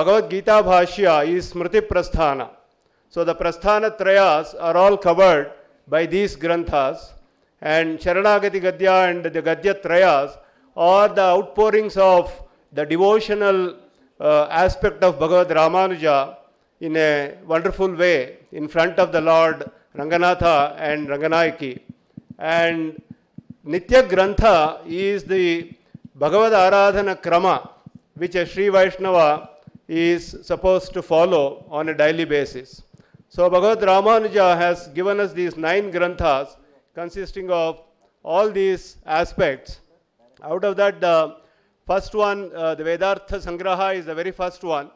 Bhagavad Gita Bhashya is Smriti Prasthana. So the Prasthana Trayas are all covered by these Granthas and Sharanagati Gadya and the Gadya Trayas are the outpourings of the devotional uh, aspect of Bhagavad Ramanuja in a wonderful way in front of the Lord Ranganatha and Ranganayaki. And Nitya Grantha is the Bhagavad Aradhana Krama which a Sri Vaishnava is supposed to follow on a daily basis. So Bhagavad Ramanuja has given us these nine granthas consisting of all these aspects. Out of that, the first one, uh, the Vedartha Sangraha is the very first one.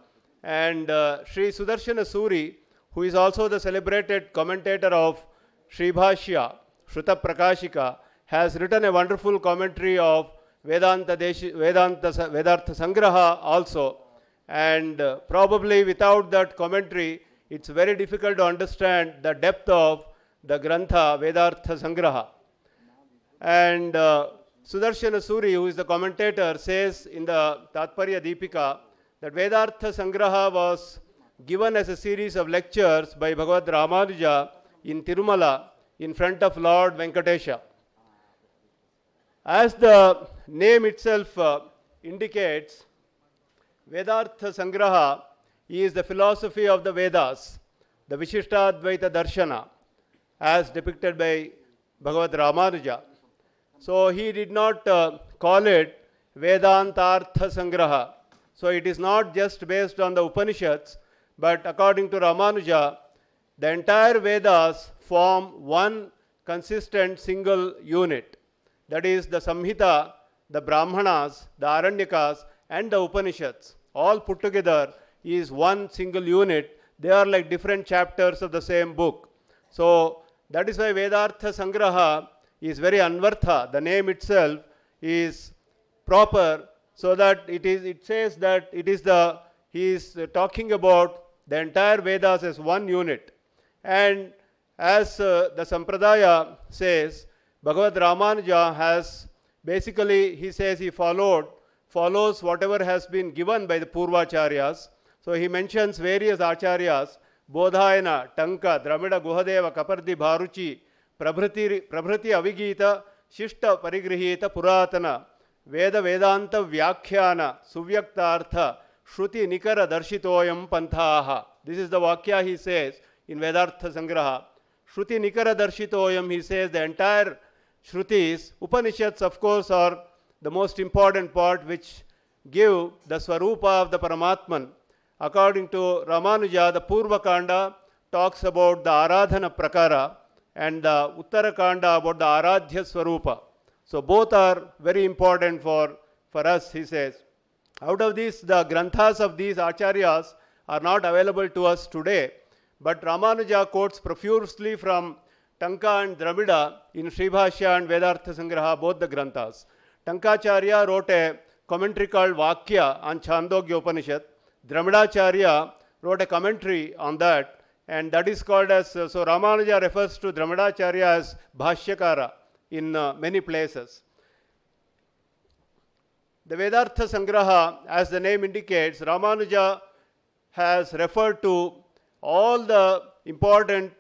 And uh, Sri Sudarshana Suri, who is also the celebrated commentator of Sri Bhashya, Shruta Prakashika, has written a wonderful commentary of Vedanta, Deshi, Vedanta Vedartha Sangraha also and uh, probably without that commentary, it's very difficult to understand the depth of the Grantha Vedartha Sangraha. And uh, Sudarshana Suri, who is the commentator, says in the Tatparya Deepika that Vedartha Sangraha was given as a series of lectures by Bhagavad Ramanuja in Tirumala in front of Lord Venkatesha. As the name itself uh, indicates, Vedartha Sangraha is the philosophy of the Vedas, the Vishishtadvaita Darshana, as depicted by Bhagavad Ramanuja. So he did not uh, call it Vedantartha Sangraha. So it is not just based on the Upanishads, but according to Ramanuja, the entire Vedas form one consistent single unit. That is the Samhita, the Brahmanas, the Aranyakas, and the Upanishads all put together is one single unit. They are like different chapters of the same book. So that is why Vedartha Sangraha is very anvartha. The name itself is proper so that it is it says that it is the he is talking about the entire Vedas as one unit. And as uh, the Sampradaya says, Bhagavad Ramanuja has basically, he says he followed follows whatever has been given by the Purvacharyas. So he mentions various Acharyas, Bodhayana, Tanka, Dramida Guhadeva, Kapardi Bharuchi, Prabhrati, Prabhrati Avigita, Shishta Parigrihita Puratana, Veda Vedanta Vyakhyana, Suvyaktartha, Shruti Nikara Darshitoyam Pantaha. This is the Vakya he says in Vedartha Sangraha. Shruti Nikara Darshitoyam, he says the entire Shrutis, Upanishads of course are the most important part which give the Swarupa of the Paramatman. According to Ramanuja, the Purva Kanda talks about the Aradhana Prakara and the Uttara Kanda about the Aradhya Swarupa. So both are very important for, for us, he says. Out of these, the Granthas of these Acharyas are not available to us today, but Ramanuja quotes profusely from Tanka and Dravida in Sribhashya and Vedartha Sangraha, both the Granthas. Tanka Charya wrote a commentary called Vakyya on Chandogya Upanishad. Dramadacharya wrote a commentary on that, and that is called as so. Ramanuja refers to Dramadacharya as Bhashyakara in uh, many places. The Vedartha Sangraha, as the name indicates, Ramanuja has referred to all the important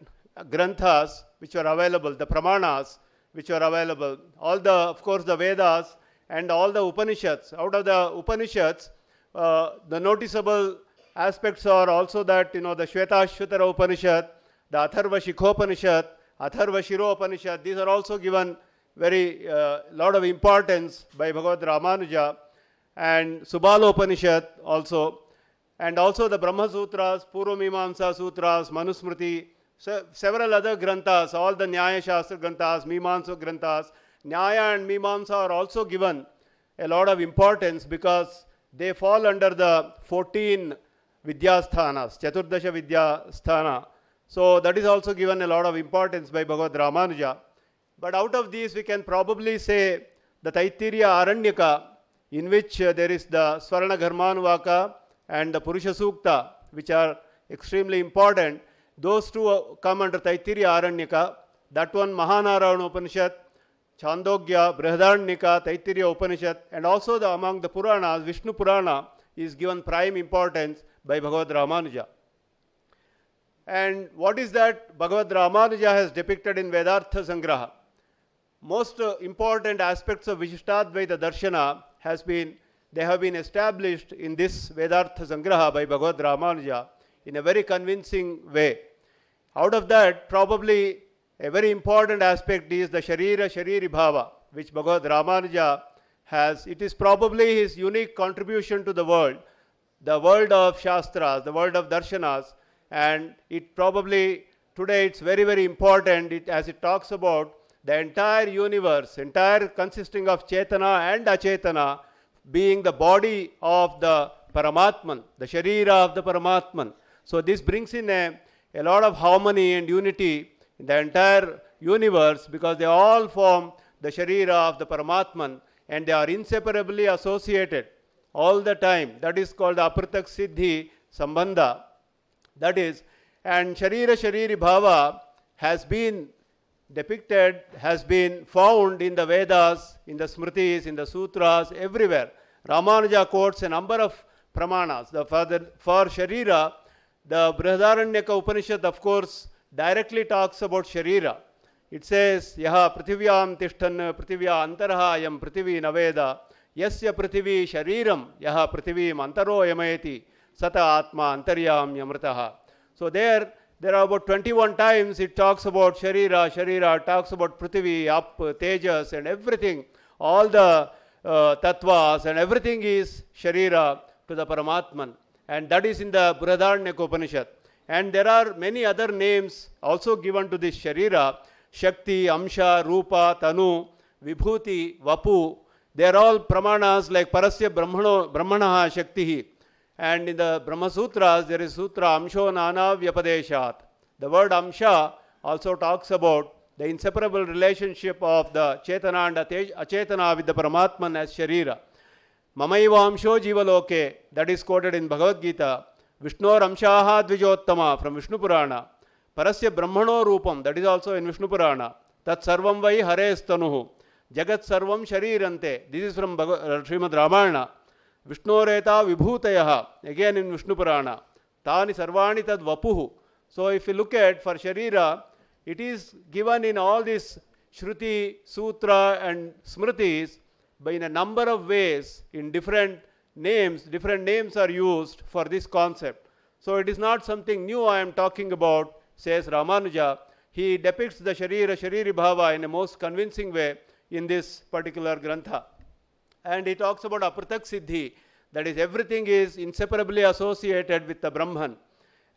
granthas which are available, the pramanas, which are available. All the, of course, the Vedas and all the Upanishads. Out of the Upanishads, uh, the noticeable aspects are also that, you know, the Shvetashvatara Upanishad, the Atharva Shikhopanishad, Atharva Upanishad. these are also given very uh, lot of importance by Bhagavad Ramanuja and Subala Upanishad also and also the Brahma Sutras, Purva Mimamsa Sutras, Manusmriti so several other granthas, all the Nyaya Shastra granthas, Mimamsa granthas, Nyaya and Mimamsa are also given a lot of importance because they fall under the 14 Vidyasthanas, Chaturdasha Vidyasthana. So that is also given a lot of importance by Bhagavad Ramanuja. But out of these, we can probably say the Taittiriya Aranyaka, in which uh, there is the Swarana Gharmanuvaka and the Purusha Sukta, which are extremely important. Those two uh, come under Taittiriya Aranyaka. That one Mahanarayan Upanishad, Chandogya, Brihadaranyaka, Taittiriya Upanishad, and also the, among the Puranas, Vishnu Purana is given prime importance by Bhagavad Ramanuja. And what is that Bhagavad Ramanuja has depicted in Vedartha Sangraha? Most uh, important aspects of Vishishtadvaita Darshana has been, they have been established in this Vedartha Sangraha by Bhagavad Ramanuja in a very convincing way. Out of that, probably a very important aspect is the Sharira Shariri Bhava, which Bhagavad Ramanuja has. It is probably his unique contribution to the world, the world of Shastras, the world of Darshanas, and it probably today it's very, very important it, as it talks about the entire universe, entire consisting of Chetana and Achetana, being the body of the Paramatman, the Sharira of the Paramatman. So this brings in a, a lot of harmony and unity in the entire universe because they all form the Sharira of the Paramatman and they are inseparably associated all the time. That is called the Aprittak Siddhi Sambandha. That is, and Sharira Shariri Bhava has been depicted, has been found in the Vedas, in the Smritis, in the Sutras, everywhere. Ramanuja quotes a number of pramanas. The further, for Sharira, The Brihadaranyaka Upanishad, of course, directly talks about Sharira. It says, Yaha Prithivyam Tishtan Prithivya Antaraha Yam Prithivi Naveda Yasya Prithivi Shariram Yaha Prithivim Antaro Yamayati Sata Atma Antaryam Yamritaha. So there, there are about 21 times it talks about Sharira, Sharira, talks about Prithvi, Up, Tejas and everything. All the uh, tattvas and everything is Sharira to the Paramatman. and that is in the Brihadaranyaka Upanishad. And there are many other names also given to this Sharira Shakti, Amsha, Rupa, Tanu, Vibhuti, Vapu. They are all pramanas like Parasya Brahmano, Brahmanaha Shaktihi. And in the Brahma Sutras, there is Sutra Amsho Nana Vyapadeshat. The word Amsha also talks about the inseparable relationship of the Chetana and Achetana with the Paramatman as Sharira. ಮಮೈವಾಂಶೋ ಜೀವಲೋಕೆ that is quoted in Bhagavad Gita ವಿಷ್ಣೋರಂಶಾ ದ್ವಿಜೋತ್ತಮ from Vishnu Purana ಪರಸ್ಯ ಬ್ರಹ್ಮಣೋ ರೂಪಂ that is also in Vishnu Purana ತತ್ಸರ್ವಂ ವೈ ಹರೇಸ್ತನು ಜಗತ್ಸರ್ವಂ ಶರೀರಂತೆ ದಿಸ್ ಇಸ್ ಫ್ರಮ್ ಭಗ ಶ್ರೀಮದ್ ರಾಮಾಯಣ ವಿಷ್ಣೋರೇತ ವಿಭೂತಯ ಎಗೇನ್ ಇನ್ ವಿಷ್ಣು ಪುರಾಣ ತಾನಿ ಸರ್ವಾಣಿ ತದ್ ವಪು so if you look at for sharira it is given in all this shruti sutra and smritis by in a number of ways in different names, different names are used for this concept. So it is not something new I am talking about, says Ramanuja. He depicts the Sharira Shariri Bhava in a most convincing way in this particular Grantha. And he talks about Apratak Siddhi, that is, everything is inseparably associated with the Brahman.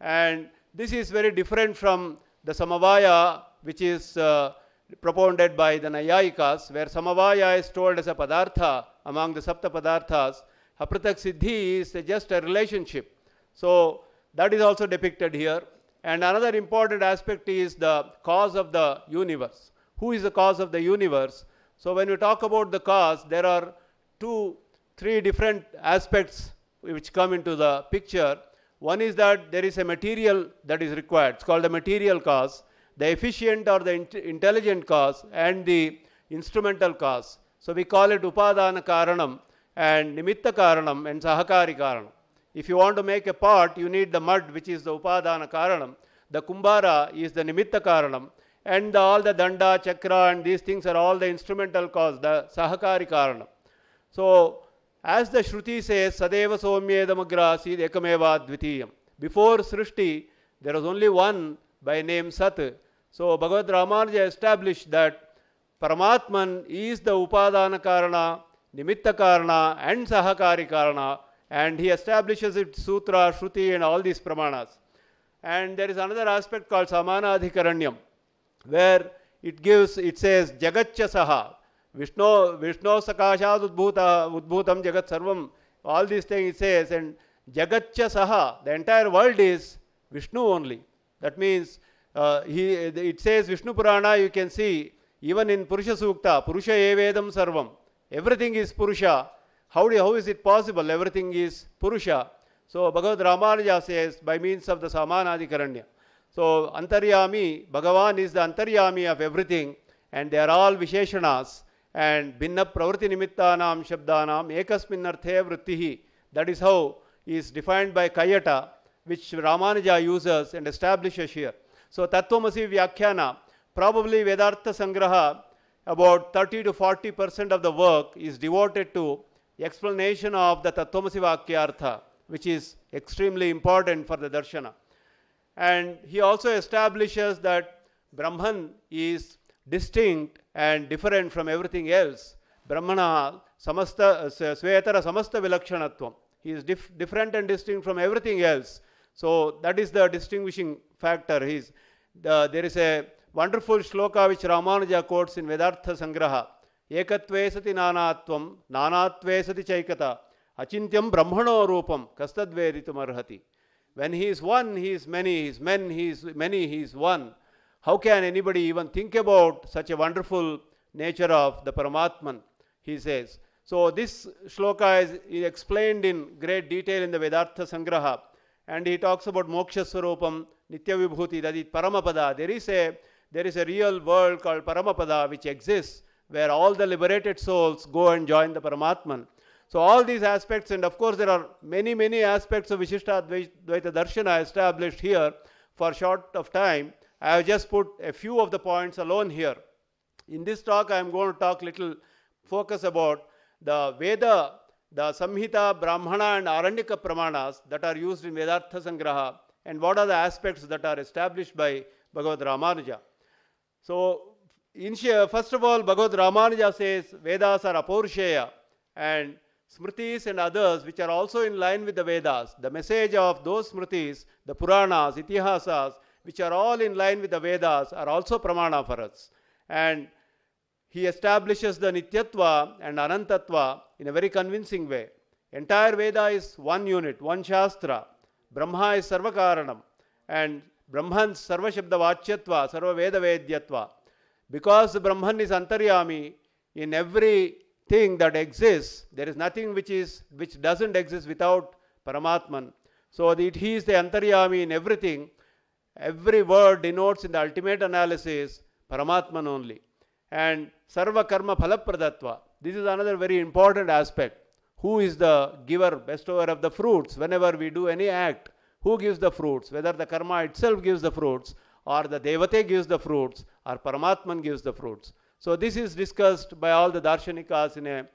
And this is very different from the Samavaya, which is uh, propounded by the Nayayikas, where Samavaya is told as a padartha among the Sapta Padarthas, Apritak Siddhi is just a relationship. So that is also depicted here. And another important aspect is the cause of the universe. Who is the cause of the universe? So when we talk about the cause, there are two, three different aspects which come into the picture. One is that there is a material that is required. It's called the material cause the efficient or the intelligent cause and the instrumental cause. So, we call it upadana karanam and nimitta karanam and sahakari karanam. If you want to make a pot, you need the mud which is the upadana karanam, the kumbhara is the nimitta karanam and the, all the danda, chakra and these things are all the instrumental cause, the sahakari karanam. So, as the Shruti says, Sadeva Somyedamagrasid Ekameva Dvitiyam. Before Srishti, there was only one by name Sat, so Bhagavad Ramanuja established that Paramatman is the Upadana Karana, Nimitta Karana and Sahakari Karana and he establishes it Sutra, Shruti and all these Pramanas. And there is another aspect called Samana Adhikaranyam where it gives, it says Jagatcha Saha, Vishnu, Vishnu Sakasha Udbhuta, Udbhutam Jagat Sarvam, all these things it says and Jagatcha Saha, the entire world is Vishnu only. That means uh, he, it says Vishnu Purana, you can see, even in Purusha Sukta, Purusha Evedam Sarvam, everything is Purusha. How, do, how is it possible? Everything is Purusha. So Bhagavad Ramanuja says, by means of the samana Samanadikaranya. So Antaryami, Bhagavan is the Antaryami of everything, and they are all Visheshanas. And Bhinna Pravritti Nimittanam Shabdanam Ekasminarthe Vrittihi. That is how is defined by Kayata, which Ramanuja uses and establishes here. So Tattvamasi Vyakhyana, probably Vedartha Sangraha, about 30 to 40 percent of the work is devoted to explanation of the Tattvamasi Vakyartha, which is extremely important for the darshana. And he also establishes that Brahman is distinct and different from everything else. Brahmana samasta, uh, swetara samasta vilakshanatvam. He is dif different and distinct from everything else. So that is the distinguishing factor is the, there is a wonderful shloka which Ramanuja quotes in Vedartha Sangraha. Ekatve sati nanatvam, nanatve chaikata, achintyam brahmano rupam, kastadveditum arhati. When he is one, he is many, he is men, he is many, he is one. How can anybody even think about such a wonderful nature of the Paramatman, he says. So this shloka is, is explained in great detail in the Vedartha Sangraha and he talks about moksha swarupam, nitya vibhuti, that is paramapada. There is a there is a real world called paramapada which exists where all the liberated souls go and join the Paramatman. So all these aspects, and of course there are many many aspects of Vishishta Darshana established here. For short of time, I have just put a few of the points alone here. In this talk, I am going to talk little focus about the way the the Samhita, Brahmana, and Aranyaka Pramanas that are used in Vedartha Sangraha, and what are the aspects that are established by Bhagavad Ramanuja. So, first of all, Bhagavad Ramanuja says Vedas are Aporsheya and Smritis and others which are also in line with the Vedas. The message of those Smritis, the Puranas, Itihasas, which are all in line with the Vedas, are also Pramana for us. And he establishes the Nityatva and Anantatva in a very convincing way. Entire Veda is one unit, one Shastra. Brahma is Sarvakaranam and Brahman's Sarvashabda Vachyatva, Sarva Veda Vedyatva. Because Brahman is Antaryami, in everything that exists, there is nothing which, is, which doesn't exist without Paramatman. So that he is the Antaryami in everything. Every word denotes in the ultimate analysis Paramatman only and sarva karma phalapradatva. This is another very important aspect. Who is the giver, bestower of the fruits? Whenever we do any act, who gives the fruits? Whether the karma itself gives the fruits, or the devate gives the fruits, or Paramatman gives the fruits. So this is discussed by all the darshanikas in a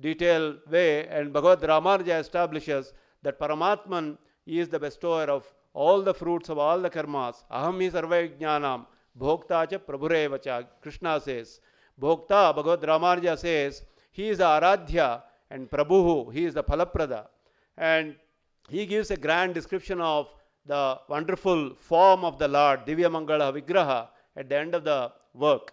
detailed way, and Bhagavad Ramarja establishes that Paramatman is the bestower of all the fruits of all the karmas. Aham hi jnanam. Bhokta cha Prabhurevacha. Krishna says, Bhokta, Bhagavad Ramarja says, he is the Aradhya and Prabhu, he is the Phalaprada. And he gives a grand description of the wonderful form of the Lord, Divya Mangala Vigraha, at the end of the work.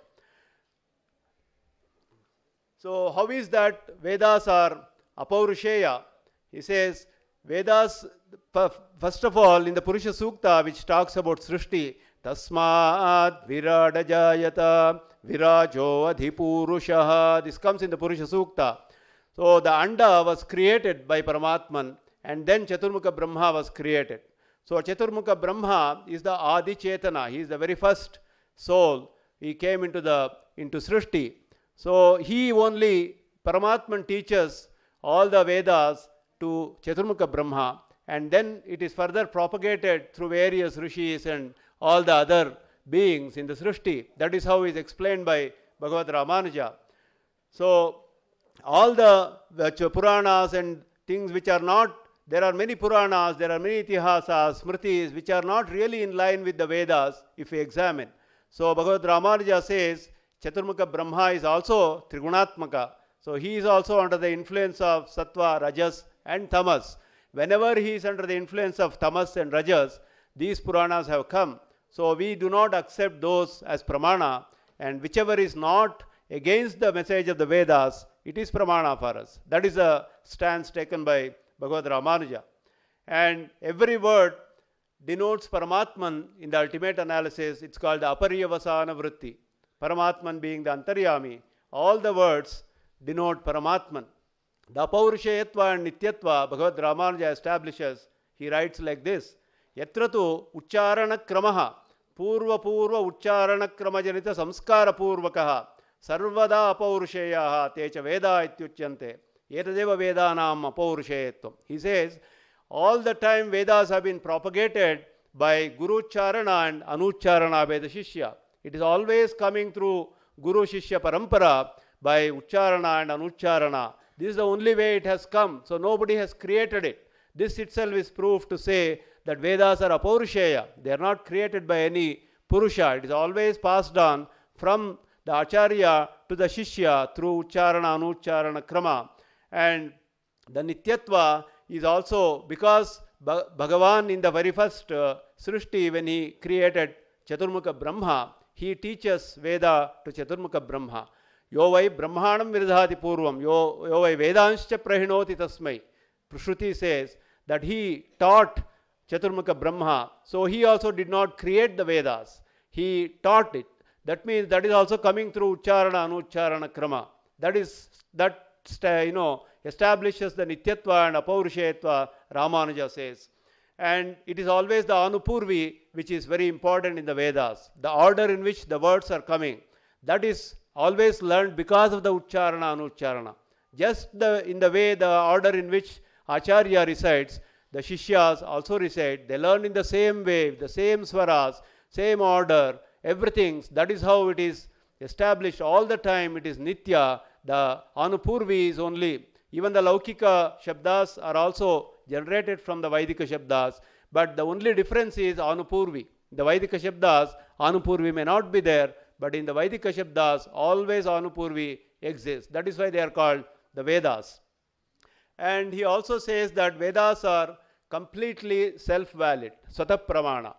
So, how is that Vedas are Apaurusheya? He says, Vedas, first of all, in the Purusha Sukta, which talks about Srishti, Tasmat Virada Jayata Virajo Adhipurushaha. This comes in the Purusha Sukta. So the Anda was created by Paramatman and then Chaturmukha Brahma was created. So Chaturmukha Brahma is the Adi Chetana. He is the very first soul. He came into the into Srishti. So he only Paramatman teaches all the Vedas to Chaturmukha Brahma and then it is further propagated through various rishis and all the other beings in the Srishti. That is how it is explained by Bhagavad Ramanuja. So, all the, Puranas and things which are not, there are many Puranas, there are many Itihasas, Smritis, which are not really in line with the Vedas if we examine. So, Bhagavad Ramanuja says Chaturmukha Brahma is also Trigunatmaka. So, he is also under the influence of Sattva, Rajas, and Tamas. Whenever he is under the influence of Tamas and Rajas, these Puranas have come. So we do not accept those as pramana and whichever is not against the message of the Vedas, it is pramana for us. That is a stance taken by Bhagavad Ramanuja. And every word denotes Paramatman in the ultimate analysis. It's called the Aparyavasana Vritti. Paramatman being the Antaryami. All the words denote Paramatman. The Apaurushayatva and Nityatva Bhagavad Ramanuja establishes. He writes like this. Yatratu Ucharana Kramaha ಪೂರ್ವಪೂರ್ವ ಉಚ್ಚಾರಣಕ್ರಮಜನಿತ ಸಂಸ್ಕಾರಪೂರ್ವಕ ಸರ್ವದಾ ಅಪೌರುಷೇಯ ತೇ ಚ ವೇದ ಇತ್ಯುಚ್ಯಂತೆ ಏತದೇವ ವೇದಾನಾಂ ಅಪೌರುಷೇಯತ್ವ he says all the time Vedas have bin propagated by guruccharana and anuccharana Veda shishya it is always coming through guru shishya parampara by uccharana and anuccharana this is the only way it has come so nobody has created it this itself is proof to say that Vedas are apaurusheya. They are not created by any Purusha. It is always passed on from the Acharya to the Shishya through Charana Anucharana Krama. And the Nityatva is also because Bhagavan in the very first uh, Srishti when he created Chaturmukha Brahma, he teaches Veda to Chaturmukha Brahma. Yo vai ब्रह्मांडम विदधाति पूर्वम yo यो वै वेदांश्च प्रहिणोति तस्मै shruti says that Chaturmukha Brahma. So he also did not create the Vedas. He taught it. That means that is also coming through Ucharana Anucharana Krama. That is that you know establishes the Nityatva and Apaurushayatva Ramanuja says. And it is always the Anupurvi which is very important in the Vedas. The order in which the words are coming. That is always learned because of the Ucharana Anucharana. Just the, in the way the order in which Acharya recites the Shishyas also recite, they learn in the same way, the same swaras, same order, everything. That is how it is established all the time. It is Nitya. The Anupurvi is only, even the Laukika Shabdas are also generated from the Vaidika Shabdas. But the only difference is Anupurvi. The Vaidika Shabdas, Anupurvi may not be there, but in the Vaidika Shabdas, always Anupurvi exists. That is why they are called the Vedas. And he also says that Vedas are completely self-valid, satapramana. Pramana.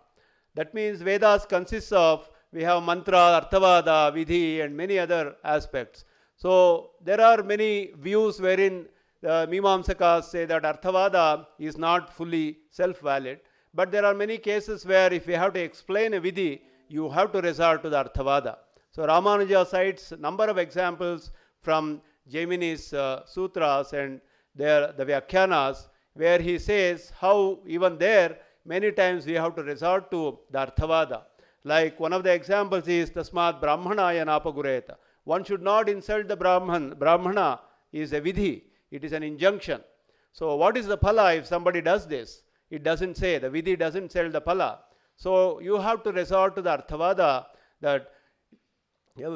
That means Vedas consists of, we have mantra, arthavada, vidhi and many other aspects. So there are many views wherein the uh, Mimamsakas say that arthavada is not fully self-valid. But there are many cases where if you have to explain a vidhi, you have to resort to the arthavada. So Ramanuja cites number of examples from Jaimini's uh, sutras and there the Vyakhyanas, where he says how even there many times we have to resort to the Arthavada. Like one of the examples is Tasmat Brahmana Apagureta. One should not insult the Brahman. Brahmana is a vidhi, it is an injunction. So, what is the pala if somebody does this? It doesn't say, the vidhi doesn't sell the pala. So, you have to resort to the Arthavada that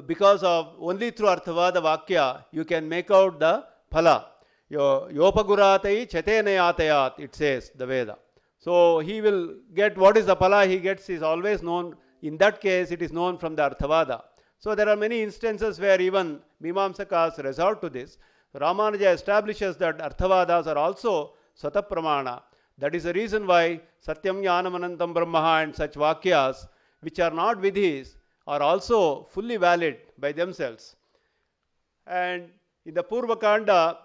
because of only through Arthavada Vakya you can make out the pala. Yopaguratai chetene atayat, it says, the Veda. So he will get what is the pala he gets is always known. In that case, it is known from the Arthavada. So there are many instances where even Mimamsakas resort to this. Ramanuja establishes that Arthavadas are also Satapramana. That is the reason why Satyam Jnanamanantam Brahmaha and such Vakyas, which are not Vidhis, are also fully valid by themselves. And in the Purva Kanda,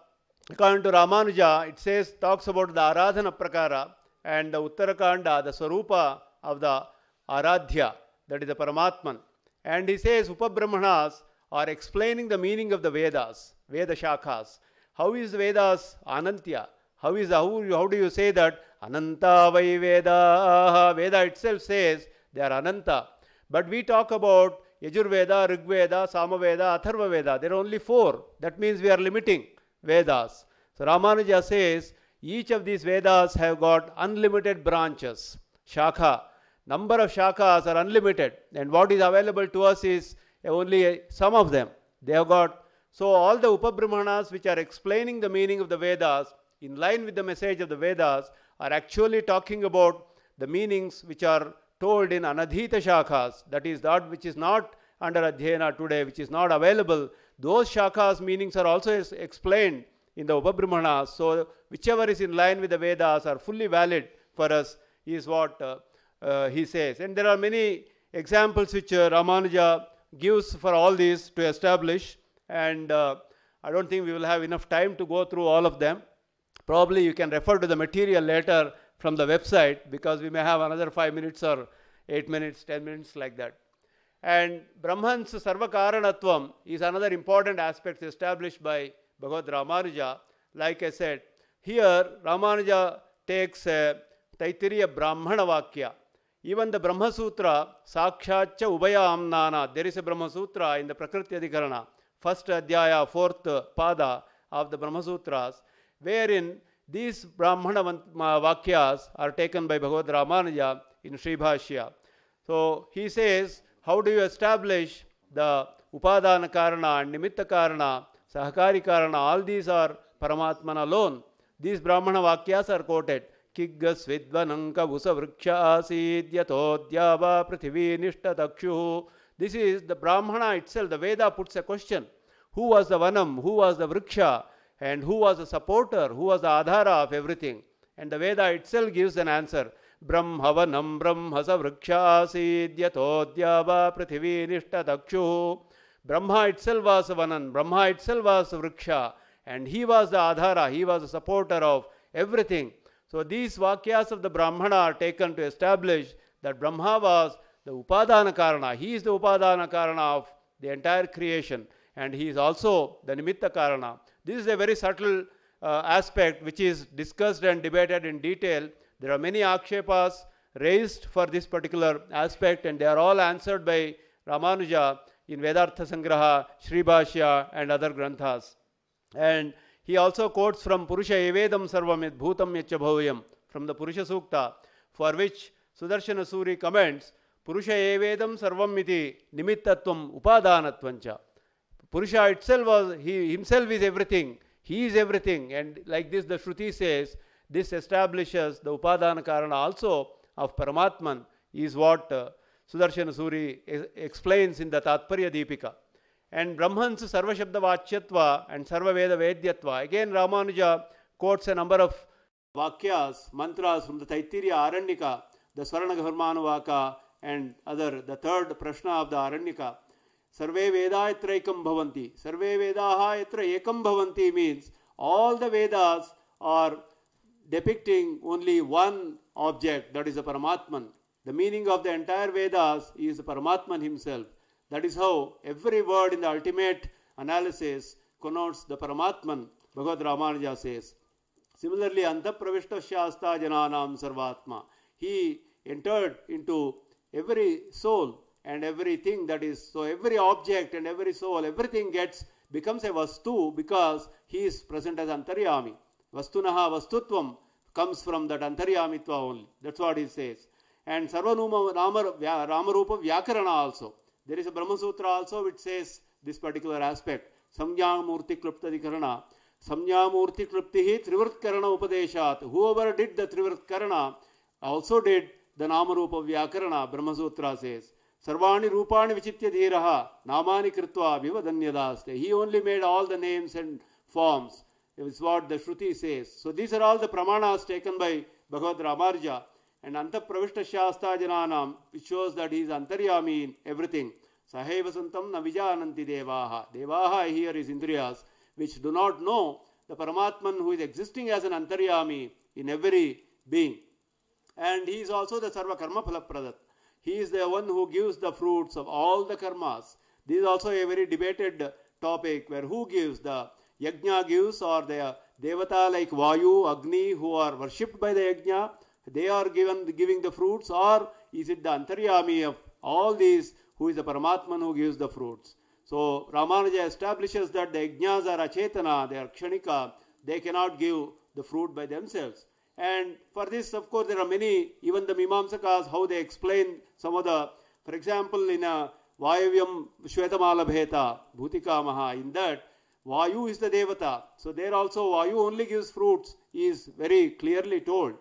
According to Ramanuja, it says, talks about the Aradhana Prakara and the Uttarakanda, the Swarupa of the Aradhya, that is the Paramatman. And he says, Upabrahmanas are explaining the meaning of the Vedas, Veda Shakhas. How is Vedas Anantya? How is how, how do you say that? Ananta vai Veda. Veda itself says they are Ananta. But we talk about Yajurveda, Rigveda, Samaveda, Atharvaveda. There are only four. That means we are limiting. Vedas. So Ramanuja says each of these Vedas have got unlimited branches, shakha. Number of shakhas are unlimited, and what is available to us is only some of them. They have got so all the Upabrahmanas which are explaining the meaning of the Vedas in line with the message of the Vedas are actually talking about the meanings which are told in Anadhita Shakhas, that is, that which is not under Adhyayana today, which is not available those shakas meanings are also explained in the Upabhramana. So whichever is in line with the Vedas are fully valid for us is what uh, uh, he says. And there are many examples which uh, Ramanuja gives for all these to establish. And uh, I don't think we will have enough time to go through all of them. Probably you can refer to the material later from the website because we may have another five minutes or eight minutes, ten minutes like that. And Brahman's Sarvakaranatvam is another important aspect established by Bhagavad Ramanuja. Like I said, here Ramanuja takes a Taittiriya Brahmana Vakya. Even the Brahma Sutra, Sakshacha Ubaya Amnana, there is a Brahma Sutra in the Prakriti Adhikarana, first Adhyaya, fourth Pada of the Brahma Sutras, wherein these Brahmana Vakyas are taken by Bhagavad Ramanuja in Sri Bhashya. So he says, how do you establish the upadana karana and nimitta karana sahakari karana all these are paramatman alone these brahmana vakyas are quoted kigga svidvananka busa vriksha asid yatodyava prithivi nishta takshu this is the brahmana itself the veda puts a question who was the vanam who was the vriksha and who was the supporter who was the adhara of everything and the veda itself gives an answer ब्रह्मवनं ब्रह्म स वृक्षासीद्यतोऽद्या वा पृथिवीनिष्टदक्षुः Brahma itself was Vanan, Brahma itself was Vriksha, and he was the Adhara, he was the supporter of everything. So these Vakyas of the Brahmana are taken to establish that Brahma was the Upadana Karana, he is the Upadana Karana of the entire creation, and he is also the Nimitta Karana. This is a very subtle uh, aspect which is discussed and debated in detail there are many akshepas raised for this particular aspect and they are all answered by Ramanuja in Vedartha Sangraha, Bhashya, and other granthas. And he also quotes from Purusha Evedam Sarvam Bhutam Yachabhavyam from the Purusha Sukta for which Sudarshana Suri comments Purusha Evedam Sarvam Iti Nimittatvam Upadanatvancha. Purusha itself was, he himself is everything. He is everything. And like this the Shruti says, this establishes the Upadana Karana also of Paramatman is what uh, Sudarshan Suri explains in the Tatparya Deepika. And Brahman's Sarva Shabda Vachyatva and Sarva Veda Vedyatva. Again, Ramanuja quotes a number of Vakyas, mantras from the Taittiriya Aranyika, the Swaranagarmanavaka, and other, the third Prashna of the Aranyika. Sarve Veda etra bhavanti. Sarve Vedaha etra ekam bhavanti means all the Vedas are depicting only one object, that is the Paramatman. The meaning of the entire Vedas is the Paramatman himself. That is how every word in the ultimate analysis connotes the Paramatman, Bhagavad Ramanuja says. Similarly, Antapravishta Shasta Jananam Sarvatma. He entered into every soul and everything that is, so every object and every soul, everything gets, becomes a Vastu because he is present as Antaryami. Vastunaha Vastutvam comes from that Antaryamitva only. That's what he says. And Sarvanuma Ramarupa Rama Vyakarana also. There is a Brahma Sutra also which says this particular aspect. Samyamurti Kluptadikarana. Samyamurti Kluptihi Trivritkarana Upadeshat. Whoever did the Trivritkarana also did the Namarupa Vyakarana, Brahma Sutra says. सर्वाणि रूपाणि विचित्य धीरः नामानि कृत्वा विवधन्यदास्ते He only made all the names and forms is what the Shruti says. So these are all the pramanas taken by Bhagavad Ramarja and Antapravishta Jananam, which shows that he is Antaryami in everything. Saheva Santam Navijananti Devaha. Devaha here is Indriyas, which do not know the Paramatman who is existing as an Antaryami in every being. And he is also the Sarva Karma Pradat. He is the one who gives the fruits of all the karmas. This is also a very debated topic where who gives the Yajna gives or the Devata like Vayu, Agni who are worshipped by the Yajna, they are given giving the fruits or is it the Antaryami of all these who is the Paramatman who gives the fruits. So Ramanuja establishes that the Yajnas are achetana, they are kshanika, they cannot give the fruit by themselves. And for this, of course, there are many, even the Mimamsakas, how they explain some of the, for example, in a uh, Vayavyam Shvetamala Bheta, Bhutika Maha, in that Vayu is the Devata. So there also Vayu only gives fruits is very clearly told.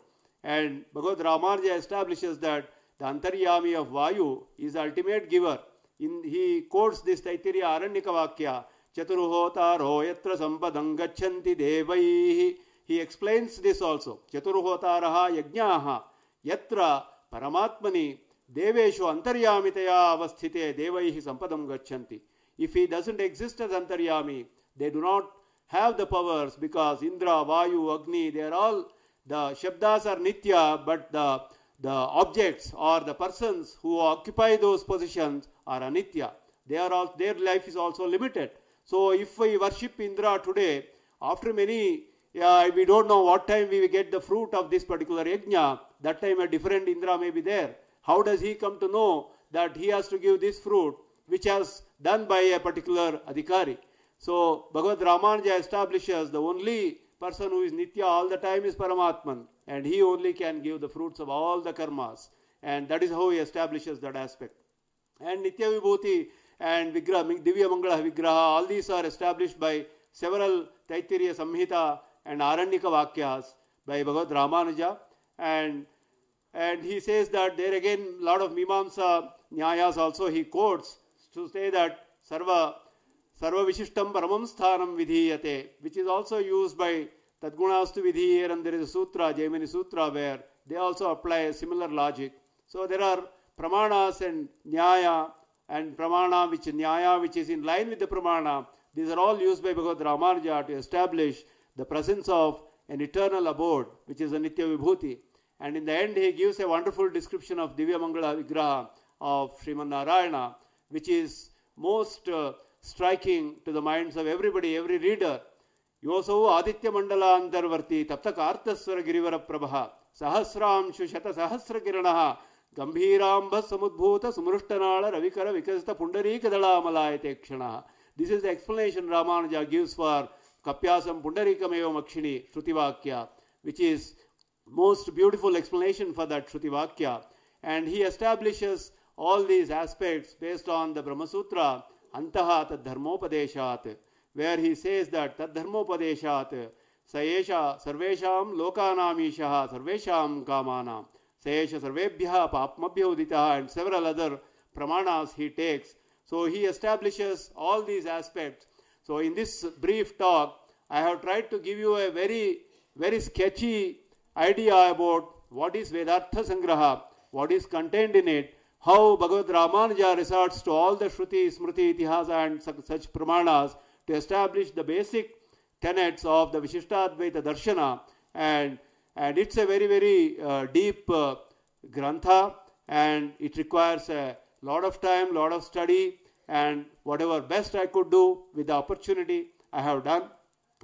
And Bhagavad Ramarja establishes that the Antaryami of Vayu is ultimate giver. In, he quotes this Taittiriya Aranyaka Vakya, Chaturuhotaro yatra sampadam gachanti devaihi. He explains this also. Chaturuhotaraha yajnaha yatra paramatmani deveshu antaryamitaya avasthite devaihi sampadam gachanti. If he doesn't exist as antaryami, They do not have the powers because Indra, Vayu, Agni, they are all the Shabdas are Nitya, but the, the objects or the persons who occupy those positions are Anitya. They are all, their life is also limited. So if we worship Indra today, after many, uh, we don't know what time we get the fruit of this particular yajna, that time a different Indra may be there. How does he come to know that he has to give this fruit which has done by a particular adhikari? So Bhagavad Ramanuja establishes the only person who is Nitya all the time is Paramatman, and he only can give the fruits of all the karmas, and that is how he establishes that aspect. And Nitya Vibhuti and Vigraha, Divya Mangala Vigraha, all these are established by several Taittiriya Samhita and Aranyika Vakyas by Bhagavad Ramanuja, and and he says that there again lot of mimamsa nyayas also he quotes to say that sarva sarvavishishtam paramam sthanam vidhiyate, which is also used by Tadgunastu Vidhiyer and there is a sutra, Jaimini Sutra, where they also apply a similar logic. So there are pramanas and nyaya and pramana which nyaya which is in line with the pramana. These are all used by Bhagavad Ramarja to establish the presence of an eternal abode which is a Nitya Vibhuti. And in the end he gives a wonderful description of Divya Mangala Vigraha of Sriman Narayana which is most uh, striking to the minds of everybody, every reader. ಯೋಸೌ Aditya ಮಂಡಲಾಂತರ್ವರ್ತಿ ತಪ್ತ ಕಾರ್ತಸ್ವರ ಗಿರಿವರ ಪ್ರಭ ಸಹಸ್ರಾಂಶು ಶತ ಸಹಸ್ರ ಕಿರಣ ಗಂಭೀರಾಂಬ ಸಮುದ್ಭೂತ ಸುಮೃಷ್ಟನಾಳ ರವಿಕರ ವಿಕಸಿತ ಪುಂಡರೀಕ ದಳಾಮಲಾಯತೆ ಕ್ಷಣ this is the explanation Ramanuja gives for ಕಪ್ಯಾಸಂ ಪುಂಡರೀಕಮೇವ ಮಕ್ಷಿಣಿ ಶ್ರುತಿವಾಕ್ಯ which is most beautiful explanation for that ಶ್ರುತಿವಾಕ್ಯ and he establishes all these aspects based on the Brahmasutra ಅಂತಃ ತದ್ಧರ್ಮೋಪದೇಶಾತ್ ವೇರ್ ಹಿ ಸೇಸ್ ದಟ್ ತದ್ಧರ್ಮೋಪದೇಶಾತ್ ಸ ಏಷ ಸರ್ವೇಷಾಂ ಲೋಕಾನಾಮೀಶಃ ಸರ್ವೇಷಾಂ ಕಾಮಾನಾಂ ಸ ಏಷ ಸರ್ವೇಭ್ಯಃ ಪಾಪ್ಮಭ್ಯ ಉದಿತಃ and several other pramanas he takes so he establishes all these aspects so in this brief talk I have tried to give you a very very sketchy idea about what is Vedartha Sangraha what is contained in it how Bhagavad Ramanuja resorts to all the Shruti, Smriti, Itihasa and such, Pramanas to establish the basic tenets of the Vishishtadvaita Darshana and, and it's a very very uh, deep uh, Grantha and it requires a lot of time, lot of study and whatever best I could do with the opportunity I have done.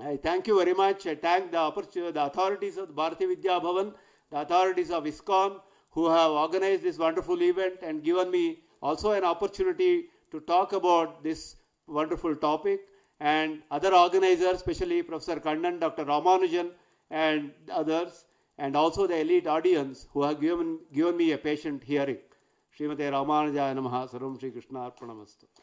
I thank you very much. I thank the, the authorities of the Bharati Vidya Bhavan, the authorities of ISKCON, who have organized this wonderful event and given me also an opportunity to talk about this wonderful topic and other organizers, especially Professor Kandan, Dr. Ramanujan and others, and also the elite audience who have given, given me a patient hearing. Srimate Ramanuja Namaha Sarum Krishna Arpanamastu.